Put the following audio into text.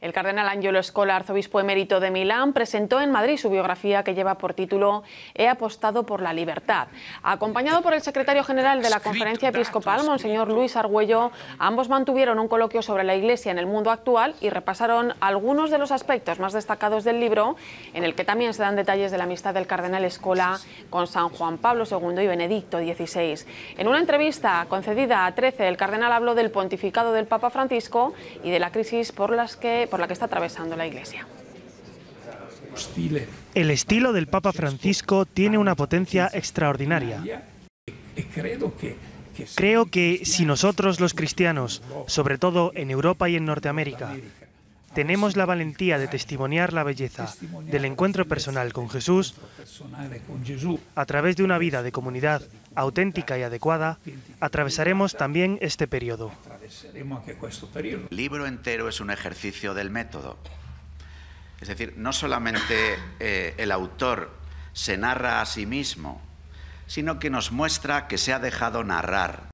El cardenal Angelo Escola, arzobispo emérito de Milán, presentó en Madrid su biografía que lleva por título He apostado por la libertad. Acompañado por el secretario general de la Conferencia Episcopal, Monseñor Luis Argüello, ambos mantuvieron un coloquio sobre la Iglesia en el mundo actual y repasaron algunos de los aspectos más destacados del libro, en el que también se dan detalles de la amistad del cardenal Escola con San Juan Pablo II y Benedicto XVI. En una entrevista concedida a 13, el cardenal habló del pontificado del Papa Francisco y de la crisis por las que por la que está atravesando la Iglesia. El estilo del Papa Francisco tiene una potencia extraordinaria. Creo que si nosotros los cristianos, sobre todo en Europa y en Norteamérica, tenemos la valentía de testimoniar la belleza del encuentro personal con Jesús a través de una vida de comunidad auténtica y adecuada, atravesaremos también este periodo. El libro entero es un ejercicio del método. Es decir, no solamente eh, el autor se narra a sí mismo, sino que nos muestra que se ha dejado narrar.